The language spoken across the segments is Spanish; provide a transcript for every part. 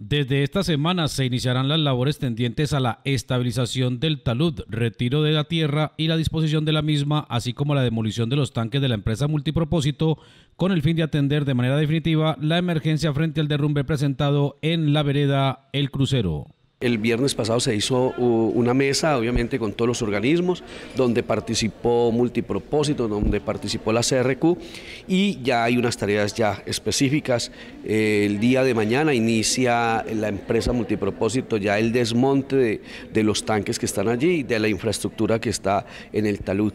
Desde esta semana se iniciarán las labores tendientes a la estabilización del talud, retiro de la tierra y la disposición de la misma, así como la demolición de los tanques de la empresa multipropósito, con el fin de atender de manera definitiva la emergencia frente al derrumbe presentado en la vereda El Crucero. El viernes pasado se hizo una mesa, obviamente, con todos los organismos, donde participó Multipropósito, donde participó la CRQ, y ya hay unas tareas ya específicas. Eh, el día de mañana inicia la empresa Multipropósito ya el desmonte de, los tanques que están allí y de la infraestructura que está en el talud.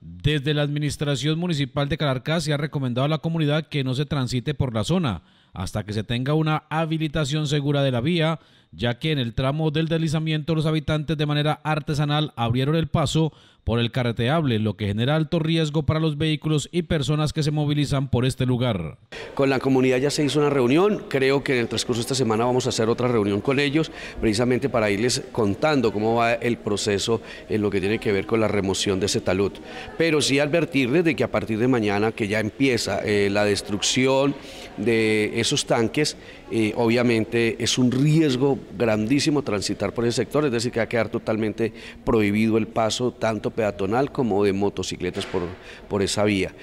Desde la Administración Municipal de Caracas se ha recomendado a la comunidad que no se transite por la zona hasta que se tenga una habilitación segura de la vía ya que en el tramo del deslizamiento los habitantes de manera artesanal abrieron el paso por el carreteable, lo que genera alto riesgo para los vehículos y personas que se movilizan por este lugar. Con la comunidad ya se hizo una reunión, creo que en el transcurso de esta semana vamos a hacer otra reunión con ellos, precisamente para irles contando cómo va el proceso en lo que tiene que ver con la remoción de ese talud. Pero sí advertirles de que a partir de mañana, que ya empieza eh, la destrucción de esos tanques, eh, obviamente es un riesgo grandísimo transitar por ese sector, es decir, que va a quedar totalmente prohibido el paso tanto peatonal como de motocicletas por, por esa vía.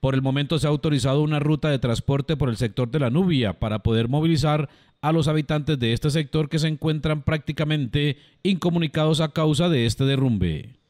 Por el momento se ha autorizado una ruta de transporte por el sector de la Nubia para poder movilizar a los habitantes de este sector que se encuentran prácticamente incomunicados a causa de este derrumbe.